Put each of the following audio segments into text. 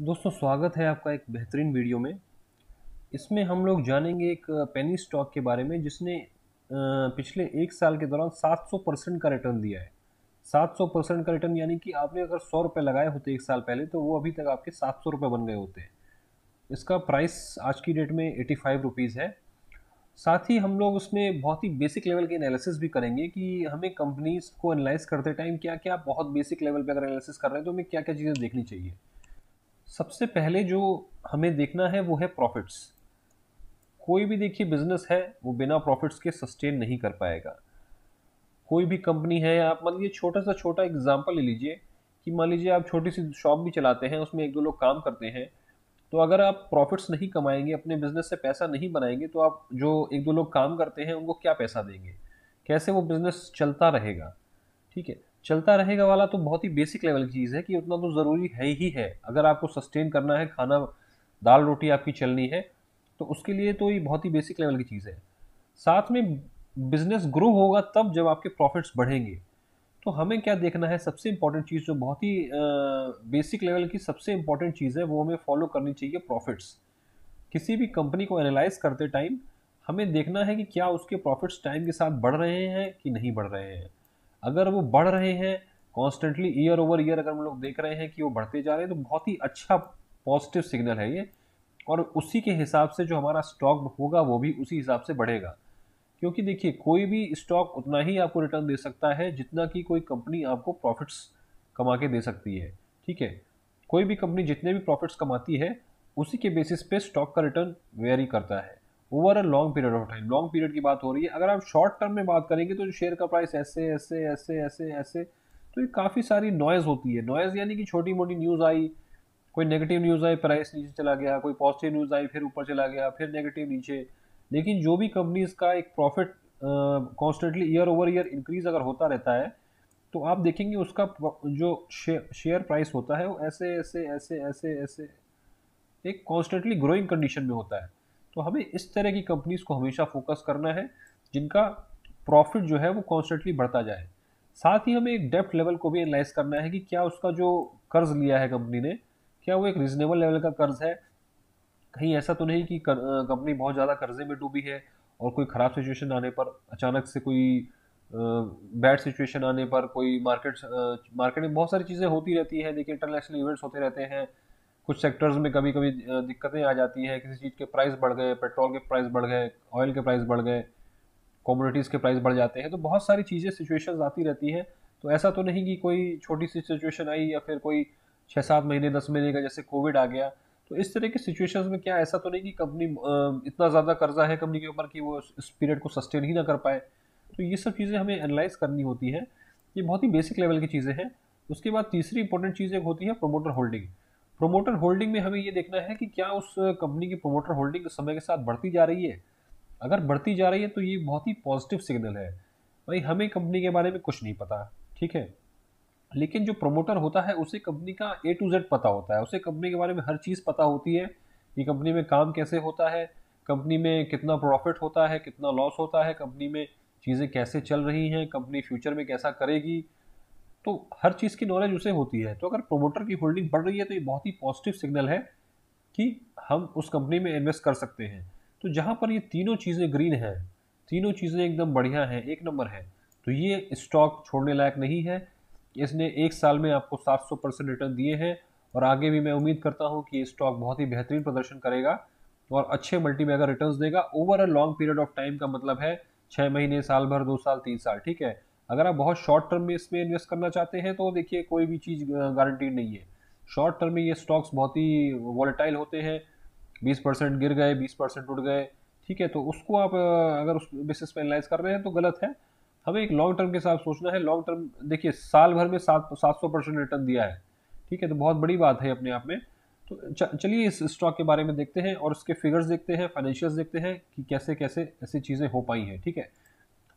दोस्तों स्वागत है आपका एक बेहतरीन वीडियो में इसमें हम लोग जानेंगे एक पेनी स्टॉक के बारे में जिसने पिछले एक साल के दौरान 700 परसेंट का रिटर्न दिया है 700 परसेंट का रिटर्न यानी कि आपने अगर सौ रुपये लगाए होते एक साल पहले तो वो अभी तक आपके सात सौ रुपये बन गए होते हैं इसका प्राइस आज की डेट में एटी फाइव रुपीज़ है साथ ही हम लोग उसमें बहुत ही बेसिक लेवल के एनालिसिस भी करेंगे कि हमें कंपनीज को एनालाइज करते टाइम क्या क्या बहुत बेसिक लेवल पर अगर एनालिसिस कर रहे हैं तो हमें क्या क्या चीज़ें देखनी चाहिए सबसे पहले जो हमें देखना है वो है प्रॉफिट्स कोई भी देखिए बिजनेस है वो बिना प्रॉफिट्स के सस्टेन नहीं कर पाएगा कोई भी कंपनी है आप मान लीजिए छोटा सा छोटा एग्जाम्पल ले लीजिए कि मान लीजिए आप छोटी सी शॉप भी चलाते हैं उसमें एक दो लोग काम करते हैं तो अगर आप प्रॉफिट्स नहीं कमाएंगे अपने बिजनेस से पैसा नहीं बनाएंगे तो आप जो एक दो लोग काम करते हैं उनको क्या पैसा देंगे कैसे वो बिजनेस चलता रहेगा ठीक है चलता रहेगा वाला तो बहुत ही बेसिक लेवल की चीज़ है कि उतना तो ज़रूरी है ही है अगर आपको सस्टेन करना है खाना दाल रोटी आपकी चलनी है तो उसके लिए तो ये बहुत ही बेसिक लेवल की चीज़ है साथ में बिजनेस ग्रो होगा तब जब आपके प्रॉफिट्स बढ़ेंगे तो हमें क्या देखना है सबसे इम्पॉर्टेंट चीज़ जो बहुत ही बेसिक लेवल की सबसे इम्पॉर्टेंट चीज़ है वो हमें फॉलो करनी चाहिए प्रॉफिट्स किसी भी कंपनी को एनालाइज करते टाइम हमें देखना है कि क्या उसके प्रॉफिट्स टाइम के साथ बढ़ रहे हैं कि नहीं बढ़ रहे हैं अगर वो बढ़ रहे हैं कॉन्स्टेंटली ईयर ओवर ईयर अगर हम लोग देख रहे हैं कि वो बढ़ते जा रहे हैं तो बहुत ही अच्छा पॉजिटिव सिग्नल है ये और उसी के हिसाब से जो हमारा स्टॉक होगा वो भी उसी हिसाब से बढ़ेगा क्योंकि देखिए कोई भी स्टॉक उतना ही आपको रिटर्न दे सकता है जितना कि कोई कंपनी आपको प्रॉफिट्स कमा के दे सकती है ठीक है कोई भी कंपनी जितने भी प्रॉफिट्स कमाती है उसी के बेसिस पे स्टॉक का रिटर्न वेरी करता है over a long period of time long period की बात हो रही है अगर आप शॉर्ट टर्म में बात करेंगे तो शेयर का प्राइस ऐसे ऐसे ऐसे ऐसे ऐसे तो ये काफ़ी सारी नॉइज़ होती है नॉइज़ यानी कि छोटी मोटी न्यूज़ आई कोई नेगेटिव न्यूज़ आई प्राइस नीचे चला गया कोई पॉजिटिव न्यूज़ आई फिर ऊपर चला गया फिर नेगेटिव नीचे लेकिन जो भी कंपनीज़ का एक profit constantly year over year increase अगर होता रहता है तो आप देखेंगे उसका जो शेयर प्राइस होता है वो ऐसे ऐसे ऐसे ऐसे ऐसे एक कॉन्स्टेंटली ग्रोइंग कंडीशन में होता है तो हमें इस तरह की कंपनीज को हमेशा फोकस करना है जिनका प्रॉफिट जो है वो कॉन्स्टेंटली बढ़ता जाए साथ ही हमें एक डेप्थ लेवल को भी एनालाइज करना है कि क्या उसका जो कर्ज लिया है कंपनी ने क्या वो एक रिजनेबल लेवल का कर्ज है कहीं ऐसा तो नहीं कि कंपनी बहुत ज़्यादा कर्जे में डूबी है और कोई ख़राब सिचुएशन आने पर अचानक से कोई बैड सिचुएशन आने पर कोई मार्केट मार्केट में बहुत सारी चीज़ें होती रहती हैं देखिए इंटरनेशनल इवेंट्स होते रहते हैं कुछ सेक्टर्स में कभी कभी दिक्कतें आ जाती है किसी चीज़ के प्राइस बढ़ गए पेट्रोल के प्राइस बढ़ गए ऑयल के प्राइस बढ़ गए कॉमोडिटीज़ के प्राइस बढ़ जाते हैं तो बहुत सारी चीज़ें सिचुएशन आती रहती हैं तो ऐसा तो नहीं कि कोई छोटी सी सिचुएशन आई या फिर कोई छः सात महीने दस महीने का जैसे कोविड आ गया तो इस तरह की सिचुएशंस में क्या ऐसा तो नहीं कि कंपनी इतना ज़्यादा कर्जा है कंपनी के ऊपर कि वो इस पीरियड को सस्टेन ही ना कर पाए तो ये सब चीज़ें हमें एनालाइज करनी होती है ये बहुत ही बेसिक लेवल की चीज़ें हैं उसके बाद तीसरी इंपॉर्टेंट चीज़ एक होती है प्रोमोटर होल्डिंग प्रोमोटर होल्डिंग में हमें ये देखना है कि क्या उस कंपनी की प्रोमोटर होल्डिंग समय के साथ बढ़ती जा रही है अगर बढ़ती जा रही है तो ये बहुत ही पॉजिटिव सिग्नल है भाई हमें कंपनी के बारे में कुछ नहीं पता ठीक है लेकिन जो प्रोमोटर होता है उसे कंपनी का ए टू जेड पता होता है उसे कंपनी के बारे में हर चीज़ पता होती है कि कंपनी में काम कैसे होता है कंपनी में कितना प्रॉफिट होता है कितना लॉस होता है कंपनी में चीज़ें कैसे चल रही हैं कंपनी फ्यूचर में कैसा करेगी तो हर चीज़ की नॉलेज उसे होती है तो अगर प्रोमोटर की होल्डिंग बढ़ रही है तो ये बहुत ही पॉजिटिव सिग्नल है कि हम उस कंपनी में इन्वेस्ट कर सकते हैं तो जहाँ पर ये तीनों चीज़ें ग्रीन हैं तीनों चीज़ें एकदम बढ़िया हैं एक नंबर है तो ये स्टॉक छोड़ने लायक नहीं है इसने एक साल में आपको सौ परसेंट रिटर्न दिए हैं और आगे भी मैं उम्मीद करता हूँ कि ये स्टॉक बहुत ही बेहतरीन प्रदर्शन करेगा और अच्छे मल्टी मेगा रिटर्न देगा over a long period of time का मतलब है छः महीने साल भर दो साल तीन साल ठीक है अगर आप बहुत शॉर्ट टर्म में इसमें इन्वेस्ट करना चाहते हैं तो देखिए कोई भी चीज़ गारंटीड नहीं है शॉर्ट टर्म में ये स्टॉक्स बहुत ही वॉलेटाइल होते हैं बीस परसेंट गिर गए बीस परसेंट उठ गए ठीक है तो उसको आप अगर उस बेसिस पर एनालाइज कर रहे हैं तो गलत है हमें एक लॉन्ग टर्म के हिसाब सोचना है लॉन्ग टर्म देखिए साल भर में सात सात सौ परसेंट रिटर्न दिया है ठीक है तो बहुत बड़ी बात है अपने आप में तो चलिए इस स्टॉक के बारे में देखते हैं और उसके फिगर्स देखते हैं फाइनेंशियल्स देखते हैं कि कैसे कैसे ऐसी चीज़ें हो पाई हैं ठीक है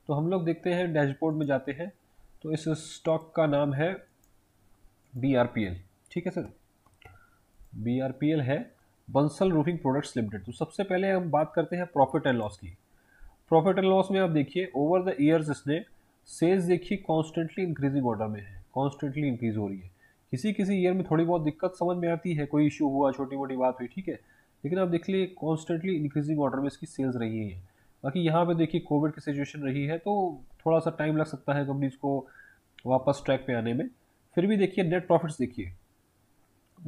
तो हम लोग देखते हैं डैशबोर्ड में जाते हैं तो इस स्टॉक का नाम है बी आर पी एल ठीक है sir B R P L है बंसल रूफिंग प्रोडक्ट्स लिमिटेड तो सबसे पहले हम बात करते हैं प्रॉफिट एंड लॉस की प्रॉफिट एंड लॉस में आप देखिए ओवर द ईयर्स इसने सेल्स देखिए कॉन्स्टेंटली इंक्रीजिंग ऑर्डर में है कॉन्स्टेंटली इंक्रीज हो रही है किसी किसी ईयर में थोड़ी बहुत दिक्कत समझ में आती है कोई इशू हुआ छोटी मोटी बात हुई ठीक है लेकिन आप देख लीजिए कॉन्स्टेंटली इंक्रीजिंग ऑर्डर में इसकी सेल्स रही है बाकी यहाँ पे देखिए कोविड की सिचुएशन रही है तो थोड़ा सा टाइम लग सकता है कंपनीज को वापस ट्रैक पे आने में फिर भी देखिए नेट प्रॉफिट्स देखिए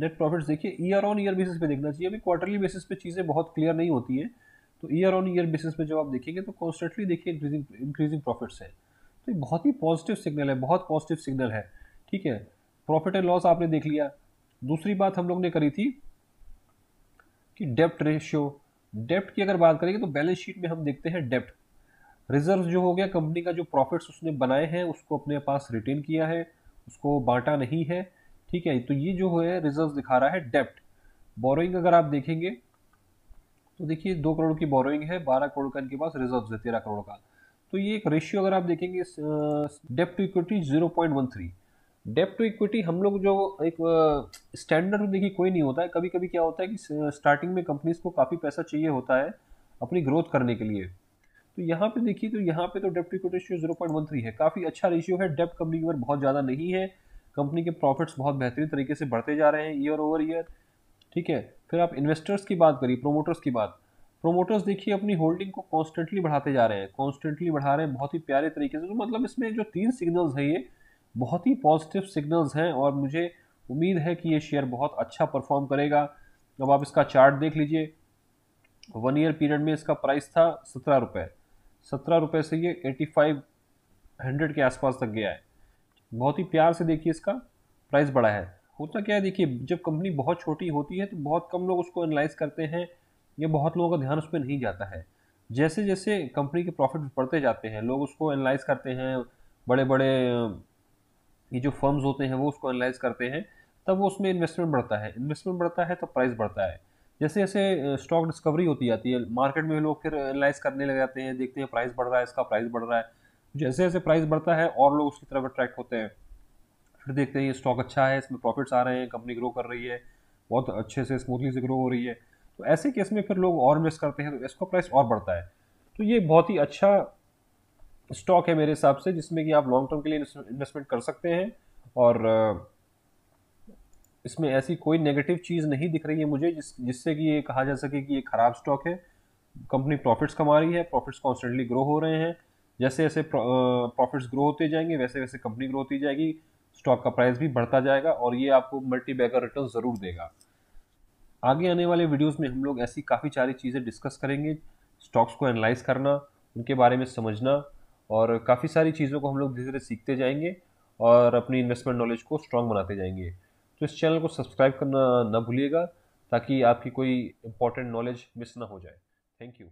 नेट प्रॉफिट्स देखिए ईयर ऑन ईयर बेसिस पे देखना चाहिए अभी क्वार्टरली बेसिस पे चीज़ें बहुत क्लियर नहीं होती हैं तो ईयर ऑन ईयर बेसिस पे जब आप देखेंगे तो कॉन्स्टेंटली देखिए इंक्रीजिंग इंक्रीजिंग प्रॉफिट्स है तो ये बहुत ही पॉजिटिव सिग्नल है बहुत पॉजिटिव सिग्नल है ठीक है प्रॉफिट एंड लॉस आपने देख लिया दूसरी बात हम लोग ने करी थी कि डेप्ट रेशियो डेप्ट की अगर बात करेंगे तो बैलेंस शीट में हम देखते हैं डेप्ट रिजर्व जो हो गया कंपनी का जो प्रॉफिट्स उसने बनाए हैं उसको अपने पास रिटेन किया है उसको बांटा नहीं है ठीक है तो ये जो है रिजर्व दिखा रहा है डेप्ट बोरोइंग अगर आप देखेंगे तो देखिए दो करोड़ की बोरोइंग है बारह करोड़ का इनके पास रिजर्व है तेरह करोड़ का तो ये एक रेशियो अगर आप देखेंगे डेप्ट equity zero point one three debt to equity हम लोग जो एक स्टैंडर्ड uh, देखिए कोई नहीं होता है कभी कभी क्या होता है कि स्टार्टिंग में कंपनीज को काफ़ी पैसा चाहिए होता है अपनी ग्रोथ करने के लिए तो यहाँ पे देखिए तो यहाँ पे तो debt to equity ratio zero point one three है काफ़ी अच्छा रेशियो है डेप्ट कंपनी की ओर बहुत ज़्यादा नहीं है कंपनी के प्रॉफिट्स बहुत बेहतरीन तरीके से बढ़ते जा रहे हैं ईयर ओवर ईयर ठीक है फिर आप इन्वेस्टर्स की बात करिए प्रोमोटर्स की बात प्रोमोटर्स देखिए अपनी होल्डिंग को कॉन्स्टेंटली बढ़ाते जा रहे हैं कॉन्स्टेंटली बढ़ा रहे हैं बहुत ही प्यारे तरीके से तो मतलब इसमें जो तीन सिग्नल्स है ये बहुत ही पॉजिटिव सिग्नल्स हैं और मुझे उम्मीद है कि ये शेयर बहुत अच्छा परफॉर्म करेगा अब आप इसका चार्ट देख लीजिए वन ईयर पीरियड में इसका प्राइस था सत्रह रुपये सत्रह रुपये से ये एटी फाइव हंड्रेड के आसपास तक गया है बहुत ही प्यार से देखिए इसका प्राइस बढ़ा है होता क्या है देखिए जब कंपनी बहुत छोटी होती है तो बहुत कम लोग उसको एनालाइज करते हैं या बहुत लोगों का ध्यान उस पर नहीं जाता है जैसे जैसे कंपनी के प्रॉफिट बढ़ते जाते हैं लोग उसको एनालाइज करते हैं बड़े बड़े ये जो फर्म्स होते हैं वो उसको एनालाइज करते हैं तब वो उसमें इन्वेस्टमेंट बढ़ता है इन्वेस्टमेंट बढ़ता है तो प्राइस बढ़ता है जैसे जैसे स्टॉक डिस्कवरी होती जाती है मार्केट में लोग फिर एनालाइज करने लग जाते हैं देखते हैं प्राइस बढ़ रहा है इसका प्राइस बढ़ रहा है जैसे जैसे प्राइस बढ़ता है और लोग उसकी तरफ अट्रैक्ट होते हैं फिर देखते हैं ये स्टॉक अच्छा है इसमें प्रॉफिट्स आ रहे हैं कंपनी ग्रो कर रही है बहुत अच्छे से स्मूथली से ग्रो हो रही है तो ऐसे केस में फिर लोग और इन्वेस्ट करते हैं तो इसका प्राइस और बढ़ता है तो ये बहुत ही अच्छा स्टॉक है मेरे हिसाब से जिसमें कि आप लॉन्ग टर्म के लिए इन्वेस्टमेंट कर सकते हैं और इसमें ऐसी कोई नेगेटिव चीज़ नहीं दिख रही है मुझे जिस जिससे कि ये कहा जा सके कि ये ख़राब स्टॉक है कंपनी प्रॉफिट्स कमा रही है प्रॉफिट्स कॉन्स्टेंटली ग्रो हो रहे हैं जैसे जैसे प्रॉफिट्स ग्रो होते जाएंगे वैसे वैसे कंपनी ग्रो होती जाएगी स्टॉक का प्राइस भी बढ़ता जाएगा और ये आपको मल्टी बैगर रिटर्न ज़रूर देगा आगे आने वाले वीडियोस में हम लोग ऐसी काफ़ी सारी चीज़ें डिस्कस करेंगे स्टॉक्स को एनालाइज करना उनके बारे में समझना और काफ़ी सारी चीज़ों को हम लोग धीरे धीरे सीखते जाएंगे और अपनी इन्वेस्टमेंट नॉलेज को स्ट्रॉन्ग बनाते जाएंगे तो इस चैनल को सब्सक्राइब करना ना भूलिएगा ताकि आपकी कोई इंपॉर्टेंट नॉलेज मिस ना हो जाए थैंक यू